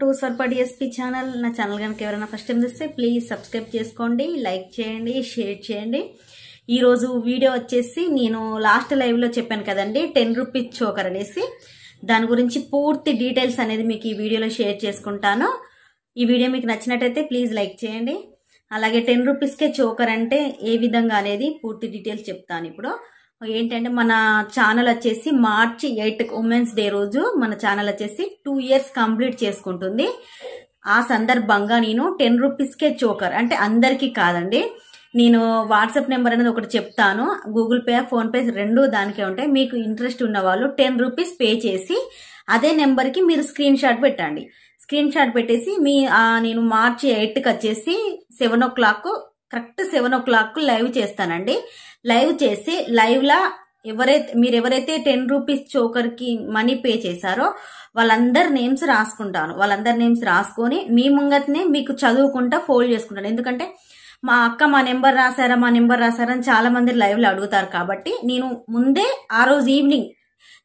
to సర్పడ్ SP channel నా channel కనుక ఎవరైనా ఫస్ట్ టైం చూస్తే ప్లీజ్ సబ్స్క్రైబ్ చేసుకోండి లైక్ చేయండి షేర్ చేయండి ఈరోజు వీడియో వచ్చేసి నేను లాస్ట్ లైవ్లో చెప్పాను కదండి టెన్ రూపీస్ చోకర్ అనేసి దాని గురించి పూర్తి డీటెయిల్స్ అనేది మీకు ఈ వీడియోలో షేర్ చేసుకుంటాను ఈ వీడియో మీకు నచ్చినట్టయితే ప్లీజ్ లైక్ చేయండి అలాగే టెన్ రూపీస్కే చోకర్ అంటే ఏ విధంగా అనేది పూర్తి డీటెయిల్స్ చెప్తాను ఇప్పుడు ఏంటంటే మన ఛానల్ వచ్చేసి మార్చి ఎయిట్ ఉమెన్స్ డే రోజు మన ఛానల్ వచ్చేసి టూ ఇయర్స్ కంప్లీట్ చేసుకుంటుంది ఆ సందర్భంగా నేను టెన్ రూపీస్కే చోకర్ అంటే అందరికీ కాదండి నేను వాట్సాప్ నెంబర్ అనేది ఒకటి చెప్తాను గూగుల్ పే ఫోన్పే రెండు దానికే ఉంటాయి మీకు ఇంట్రెస్ట్ ఉన్న వాళ్ళు టెన్ రూపీస్ పే చేసి అదే నెంబర్కి మీరు స్క్రీన్ షాట్ పెట్టండి స్క్రీన్ షాట్ పెట్టేసి మీ నేను మార్చి ఎయిట్కి వచ్చేసి seven o'clock correct seven o'clock live చేస్తానండి లైవ్ చేసి లైవ్లా ఎవరైతే మీరు ఎవరైతే టెన్ రూపీస్ చోకర్కి మనీ పే చేశారో వాళ్ళందరి నేమ్స్ రాసుకుంటాను వాళ్ళందరి నేమ్స్ రాసుకొని మీ ముంగతనే మీకు చదువుకుంటా ఫోల్డ్ చేసుకుంటాను ఎందుకంటే మా అక్క మా నెంబర్ రాశారా మా నెంబర్ రాశారా అని చాలా మంది లైవ్లో అడుగుతారు కాబట్టి నేను ముందే ఆ రోజు ఈవినింగ్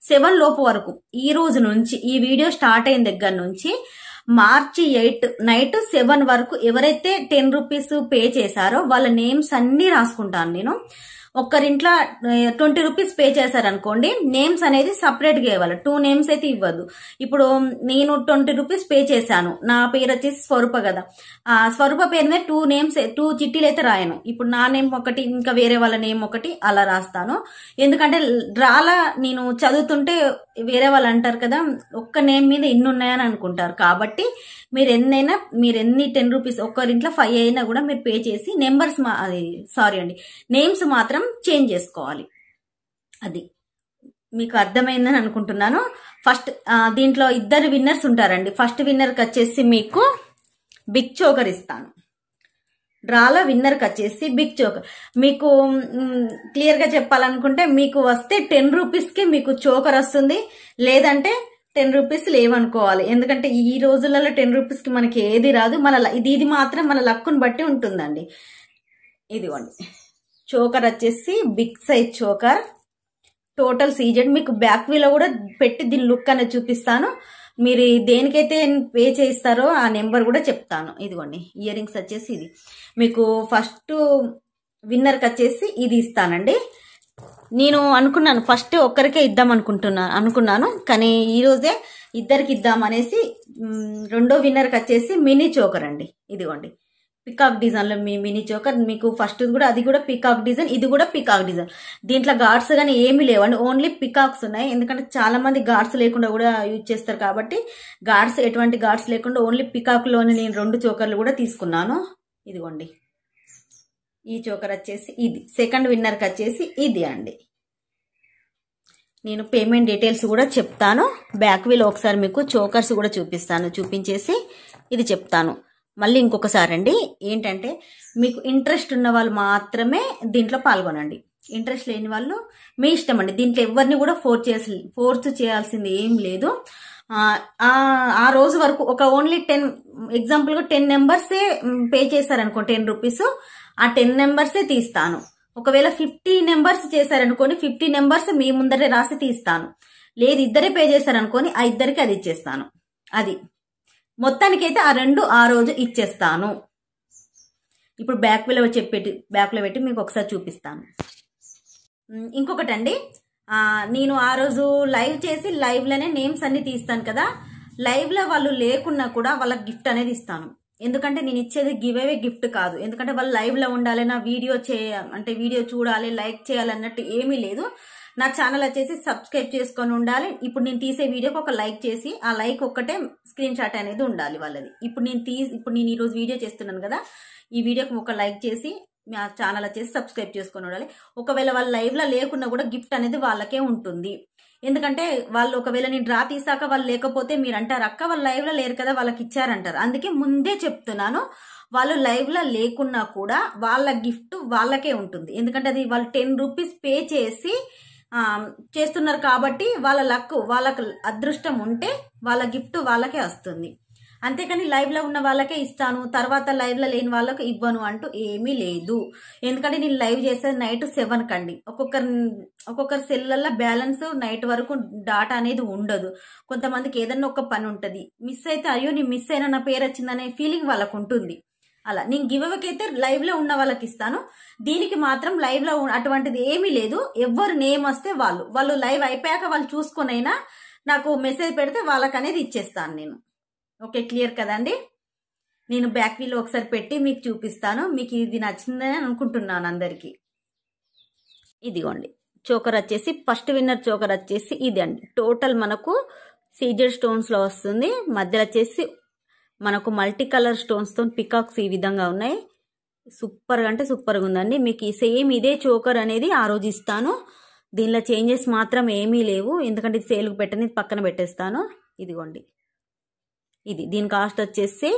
సెవెన్ లోపు వరకు ఈ రోజు నుంచి ఈ వీడియో స్టార్ట్ అయిన దగ్గర నుంచి మార్చి ఎయిట్ నైట్ సెవెన్ వరకు ఎవరైతే టెన్ రూపీస్ పే చేశారో వాళ్ళ నేమ్స్ అన్ని రాసుకుంటాను నేను ఒక్కరింట్లో ట్వంటీ రూపీస్ పే చేశారనుకోండి నేమ్స్ అనేది సపరేట్గా ఇవ్వాలి టూ నేమ్స్ అయితే ఇవ్వద్దు ఇప్పుడు నేను ట్వంటీ రూపీస్ పే చేశాను నా పేరు వచ్చేసి స్వరూప కదా ఆ స్వరూప పేరు మీద టూ నేమ్స్ టూ చిట్టీలు అయితే రాయను ఇప్పుడు నా నేమ్ ఒకటి ఇంకా వేరే వాళ్ళ నేమ్ ఒకటి అలా రాస్తాను ఎందుకంటే డ్రాలా నేను చదువుతుంటే వేరే వాళ్ళు అంటారు కదా ఒక్క నేమ్ మీద ఎన్ని ఉన్నాయని అనుకుంటారు కాబట్టి మీరు ఎన్నైనా మీరు ఎన్ని టెన్ రూపీస్ ఒక్కరింట్లో ఫైవ్ అయినా కూడా మీరు పే చేసి నెంబర్స్ అది సారీ అండి నేమ్స్ మాత్రం చేంజ్ చేసుకోవాలి అది మీకు అర్థమైందని అనుకుంటున్నాను ఫస్ట్ దీంట్లో ఇద్దరు విన్నర్స్ ఉంటారండి ఫస్ట్ విన్నర్కి వచ్చేసి మీకు బిగ్ చోకర్ ఇస్తాను డ్రాలో విన్నర్కి వచ్చేసి బిగ్ చోకర్ మీకు క్లియర్గా చెప్పాలనుకుంటే మీకు వస్తే టెన్ రూపీస్కి మీకు చోకర్ వస్తుంది లేదంటే టెన్ రూపీస్ లేవనుకోవాలి ఎందుకంటే ఈ రోజులలో టెన్ రూపీస్కి మనకి ఏది రాదు మన ఇది ఇది మాత్రం మన లక్కును బట్టి ఉంటుందండి ఇదిగోండి చోకర్ వచ్చేసి big size choker total CZ మీకు బ్యాక్ వీలో కూడా పెట్టి దీని లుక్ అనేది చూపిస్తాను మీరు దేనికైతే పే చేయిస్తారో ఆ నెంబర్ కూడా చెప్తాను ఇదిగోండి ఇయర్ రింగ్స్ వచ్చేసి ఇది మీకు ఫస్ట్ విన్నర్కి వచ్చేసి ఇది ఇస్తానండి నేను అనుకున్నాను ఫస్ట్ ఒక్కరికే ఇద్దాం అనుకుంటున్నాను అనుకున్నాను కానీ ఈరోజే ఇద్దరికి ఇద్దాం అనేసి రెండో విన్నర్కి వచ్చేసి మినీ చోకర్ అండి ఇదిగోండి పికాక్ డిజైన్లో మీ మినీ చోకర్ మీకు ఫస్ట్ కూడా అది కూడా పికాక్ డిజైన్ ఇది కూడా పికాక్ డిజైన్ దీంట్లో గాడ్స్ కానీ ఏమీ లేవండి ఓన్లీ పికాక్స్ ఉన్నాయి ఎందుకంటే చాలా మంది గాడ్స్ లేకుండా కూడా యూజ్ చేస్తారు కాబట్టి గాడ్స్ ఎటువంటి గాడ్స్ లేకుండా ఓన్లీ పికాక్లోనే నేను రెండు చోకర్లు కూడా తీసుకున్నాను ఇదిగోండి ఈ చోకర్ వచ్చేసి ఇది సెకండ్ విన్నర్కి వచ్చేసి ఇది అండి నేను పేమెంట్ డీటెయిల్స్ కూడా చెప్తాను బ్యాక్ వీల్ ఒకసారి మీకు చోకర్స్ కూడా చూపిస్తాను చూపించేసి ఇది చెప్తాను మళ్ళీ ఇంకొకసారి అండి ఏంటంటే మీకు ఇంట్రెస్ట్ ఉన్న వాళ్ళు మాత్రమే దీంట్లో పాల్గొనండి ఇంట్రెస్ట్ లేని వాళ్ళు మీ ఇష్టం అండి దీంట్లో ఎవరిని కూడా ఫోర్స్ చేసి ఫోర్స్ చేయాల్సింది ఏం లేదు ఆ రోజు వరకు ఒక ఓన్లీ టెన్ ఎగ్జాంపుల్గా టెన్ నెంబర్సే పే చేశారనుకో టెన్ రూపీస్ ఆ టెన్ నెంబర్సే తీస్తాను ఒకవేళ ఫిఫ్టీ నెంబర్స్ చేశారనుకోండి ఫిఫ్టీ నెంబర్స్ మీ ముందరే రాసి తీస్తాను లేదు ఇద్దరే పే చేశారనుకోని ఆ ఇద్దరికి అది ఇచ్చేస్తాను అది మొత్తానికైతే ఆ రెండు ఆ రోజు ఇచ్చేస్తాను ఇప్పుడు బ్యాక్ విలో చెప్పేటి బ్యాక్లో పెట్టి మీకు ఒకసారి చూపిస్తాను ఇంకొకటి అండి నేను ఆ రోజు లైవ్ చేసి లైవ్లోనే నేమ్స్ అన్ని తీస్తాను కదా లైవ్లో వాళ్ళు లేకున్నా కూడా వాళ్ళకి గిఫ్ట్ అనేది ఇస్తాను ఎందుకంటే నేను ఇచ్చేది గివ్ అవే గిఫ్ట్ కాదు ఎందుకంటే వాళ్ళు లైవ్లో ఉండాలి నా వీడియో చేయ అంటే వీడియో చూడాలి లైక్ చేయాలి అన్నట్టు ఏమీ లేదు నా ఛానల్ వచ్చేసి సబ్స్క్రైబ్ చేసుకొని ఉండాలి ఇప్పుడు నేను తీసే వీడియోకి ఒక లైక్ చేసి ఆ లైక్ ఒక్కటే స్క్రీన్ షాట్ అనేది ఉండాలి వాళ్ళది ఇప్పుడు నేను తీ ఇప్పుడు నేను ఈరోజు వీడియో చేస్తున్నాను కదా ఈ వీడియోకి ఒక లైక్ చేసి మా ఛానల్ వచ్చేసి సబ్స్క్రైబ్ చేసుకొని ఉండాలి ఒకవేళ వాళ్ళు లైవ్లో లేకున్నా కూడా గిఫ్ట్ అనేది వాళ్ళకే ఉంటుంది ఎందుకంటే వాళ్ళు ఒకవేళ నేను డ్రా తీసాక వాళ్ళు లేకపోతే మీరు అంటారు అక్క వాళ్ళు లైవ్లో లేరు కదా వాళ్ళకి ఇచ్చారంటారు అందుకే ముందే చెప్తున్నాను వాళ్ళు లైవ్లో లేకున్నా కూడా వాళ్ళ గిఫ్ట్ వాళ్ళకే ఉంటుంది ఎందుకంటే అది వాళ్ళు టెన్ రూపీస్ పే చేసి చేస్తున్నారు కాబట్టి వాళ్ళ లక్ వాళ్ళకు అదృష్టం ఉంటే వాళ్ళ గిఫ్ట్ వాళ్ళకే వస్తుంది అంతేకాని లైవ్లో ఉన్న వాళ్ళకే ఇస్తాను తర్వాత లైవ్లో లేని వాళ్ళకు ఇవ్వను అంటూ ఏమీ లేదు ఎందుకంటే నేను లైవ్ చేసేది నైట్ సెవెన్ కండి ఒక్కొక్కరి ఒక్కొక్కరి సెల్ల బ్యాలెన్స్ నైట్ వరకు డాటా అనేది ఉండదు కొంతమందికి ఏదన్నా ఒక పని ఉంటుంది మిస్ అయితే అయ్యో నీ మిస్ అయినా నా పేరు వచ్చిందనే ఫీలింగ్ వాళ్ళకు ఉంటుంది అలా నేను గివ్ అవేకి అయితే లైవ్లో ఉన్న వాళ్ళకి ఇస్తాను దీనికి మాత్రం లైవ్లో అటువంటిది ఏమీ లేదు ఎవరు నేమ్ వస్తే వాళ్ళు వాళ్ళు లైవ్ అయిపోయాక వాళ్ళు చూసుకొనైనా నాకు మెసేజ్ పెడితే వాళ్ళకి అనేది ఇచ్చేస్తాను నేను ఓకే క్లియర్ కదండి నేను బ్యాక్ వీల్ ఒకసారి పెట్టి మీకు చూపిస్తాను మీకు ఇది నచ్చిందని అనుకుంటున్నాను అందరికీ ఇదిగోండి చోకర్ వచ్చేసి ఫస్ట్ విన్నర్ చోకర్ వచ్చేసి ఇది అండి టోటల్ మనకు సీజర్ స్టోన్స్లో వస్తుంది మధ్యలో వచ్చేసి మనకు మల్టీ కలర్ స్టోన్స్తో పికాక్స్ ఈ విధంగా ఉన్నాయి సూపర్గా అంటే సూపర్గా ఉందండి మీకు సేమ్ ఇదే చోకర్ అనేది ఆ రోజు ఇస్తాను దీనిలో చేంజెస్ మాత్రం ఏమీ లేవు ఎందుకంటే ఇది సేల్కి పెట్టని పక్కన పెట్టేస్తాను ఇదిగోండి ఇది దీని కాస్ట్ వచ్చేసి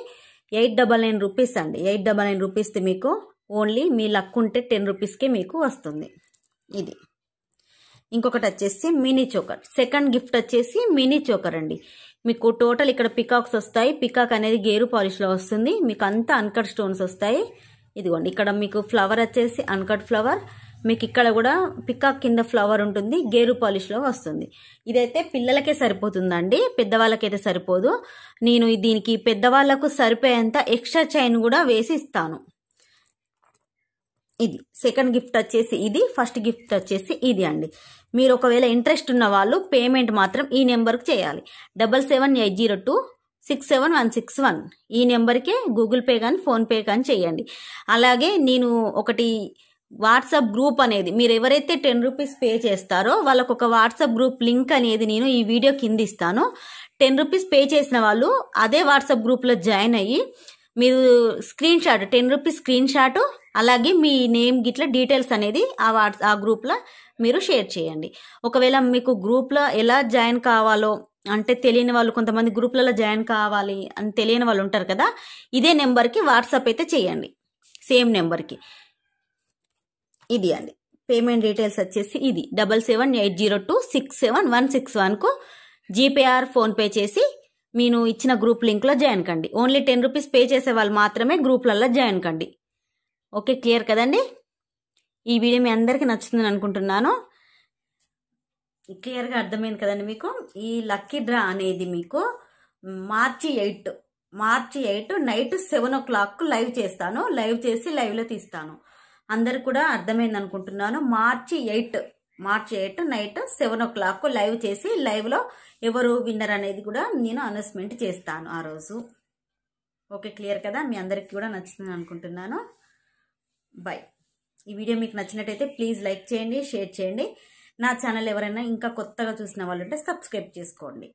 ఎయిట్ డబల్ నైన్ రూపీస్ అండి ఎయిట్ డబల్ నైన్ రూపీస్ మీకు ఓన్లీ మీ లక్ ఉంటే టెన్ రూపీస్కే మీకు వస్తుంది ఇది ఇంకొకటి వచ్చేసి మినీ చోకర్ సెకండ్ గిఫ్ట్ వచ్చేసి మినీ చోకర్ అండి మీకు టోటల్ ఇక్కడ పికాక్స్ వస్తాయి పికాక్ అనేది గేరు పాలిష్లో వస్తుంది మీకు అంతా అన్కట్ స్టోన్స్ వస్తాయి ఇదిగోండి ఇక్కడ మీకు ఫ్లవర్ వచ్చేసి అన్కట్ ఫ్లవర్ మీకు ఇక్కడ కూడా పికాక్ కింద ఫ్లవర్ ఉంటుంది గేరు పాలిష్లో వస్తుంది ఇదైతే పిల్లలకే సరిపోతుందండి పెద్దవాళ్ళకైతే సరిపోదు నేను దీనికి పెద్దవాళ్లకు సరిపోయేంత ఎక్స్ట్రా చైన్ కూడా వేసి ఇస్తాను ఇది సెకండ్ గిఫ్ట్ వచ్చేసి ఇది ఫస్ట్ గిఫ్ట్ వచ్చేసి ఇది అండి మీరు ఒకవేళ ఇంట్రెస్ట్ ఉన్న వాళ్ళు పేమెంట్ మాత్రం ఈ నెంబర్కి చేయాలి double seven eight zero two six seven one six one ఈ నెంబర్కే గూగుల్ పే కానీ ఫోన్పే కానీ చేయండి అలాగే నేను ఒకటి వాట్సాప్ గ్రూప్ అనేది మీరు ఎవరైతే టెన్ రూపీస్ పే చేస్తారో వాళ్ళకు ఒక వాట్సాప్ గ్రూప్ లింక్ అనేది నేను ఈ వీడియో కింద ఇస్తాను టెన్ రూపీస్ పే చేసిన వాళ్ళు అదే వాట్సాప్ గ్రూప్లో జాయిన్ అయ్యి మీరు screen shot ten rupees screen shot అలాగే మీ నేమ్ గిట్ల డీటెయిల్స్ అనేది ఆ వాట్స్ ఆ గ్రూప్లో మీరు షేర్ చేయండి ఒకవేళ మీకు గ్రూప్లో ఎలా జాయిన్ కావాలో అంటే తెలియని వాళ్ళు కొంతమంది గ్రూప్లలో జాయిన్ కావాలి అని తెలియని వాళ్ళు ఉంటారు కదా ఇదే నెంబర్కి వాట్సాప్ అయితే చేయండి సేమ్ నెంబర్కి ఇది అండి పేమెంట్ డీటెయిల్స్ వచ్చేసి ఇది double seven eight zero two six seven one six వన్కు జీపేఆర్ ఫోన్పే చేసి మీరు ఇచ్చిన గ్రూప్ లింక్లో జాయిన్ కండి ఓన్లీ టెన్ రూపీస్ పే చేసే వాళ్ళు మాత్రమే గ్రూప్లలో జాయిన్ కండి ఓకే క్లియర్ కదండి ఈ వీడియో మీ అందరికీ నచ్చుతుందని అనుకుంటున్నాను క్లియర్గా అర్థమైంది కదండి మీకు ఈ లక్కీ డ్రా అనేది మీకు మార్చి ఎయిట్ మార్చి eight night seven o'clock live చేస్తాను లైవ్ చేసి లైవ్లో తీస్తాను అందరు కూడా అర్థమైంది అనుకుంటున్నాను మార్చి ఎయిట్ మార్చి eight night seven o'clock live చేసి లైవ్లో ఎవరు విన్నర్ అనేది కూడా నేను అనౌన్స్మెంట్ చేస్తాను ఆ రోజు ఓకే క్లియర్ కదా మీ అందరికీ కూడా నచ్చుతుంది అనుకుంటున్నాను బాయ్ ఈ వీడియో మీకు నచ్చినట్టయితే ప్లీజ్ లైక్ చేయండి షేర్ చేయండి నా ఛానల్ ఎవరైనా ఇంకా కొత్తగా చూసిన వాళ్ళు ఉంటే సబ్స్క్రైబ్ చేసుకోండి